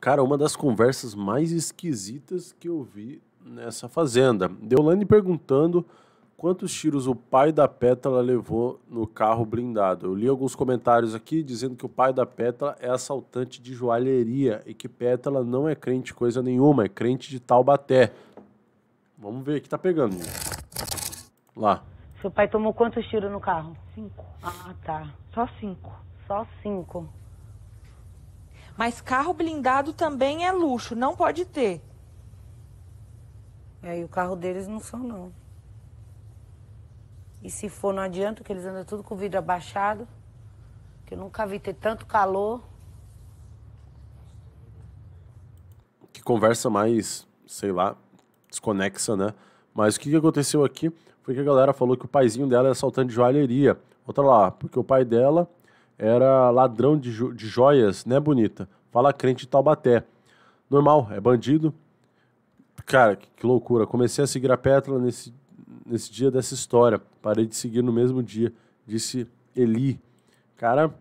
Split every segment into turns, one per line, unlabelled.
Cara, uma das conversas mais esquisitas que eu vi nessa fazenda. Deolane perguntando quantos tiros o pai da Pétala levou no carro blindado. Eu li alguns comentários aqui dizendo que o pai da Pétala é assaltante de joalheria e que Pétala não é crente coisa nenhuma, é crente de Taubaté. Vamos ver o que tá pegando. Lá.
Seu pai tomou quantos tiros no carro? Cinco.
Ah, tá. Só cinco. Só cinco. Mas carro blindado também é luxo, não pode ter. É, e aí o carro deles não são, não. E se for, não adianta, que eles andam tudo com o vidro
abaixado. Que eu nunca vi ter tanto calor.
Que conversa mais, sei lá, desconexa, né? Mas o que aconteceu aqui foi que a galera falou que o paizinho dela é assaltante de joalheria. Outra lá, porque o pai dela era ladrão de, jo de joias, né, bonita? Fala crente de Taubaté. Normal, é bandido. Cara, que, que loucura. Comecei a seguir a Pétala nesse, nesse dia dessa história. Parei de seguir no mesmo dia, disse Eli. Cara,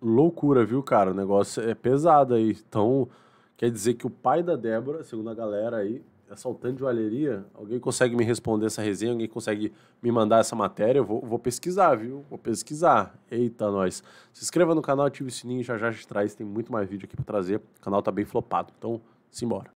loucura, viu, cara? O negócio é pesado aí. Então, quer dizer que o pai da Débora, segundo a galera aí, assaltante de joalheria, alguém consegue me responder essa resenha? Alguém consegue me mandar essa matéria? Eu vou, vou pesquisar, viu? Vou pesquisar. Eita, nós. Se inscreva no canal, ative o sininho, já já a gente traz. Tem muito mais vídeo aqui para trazer. O canal tá bem flopado. Então, simbora.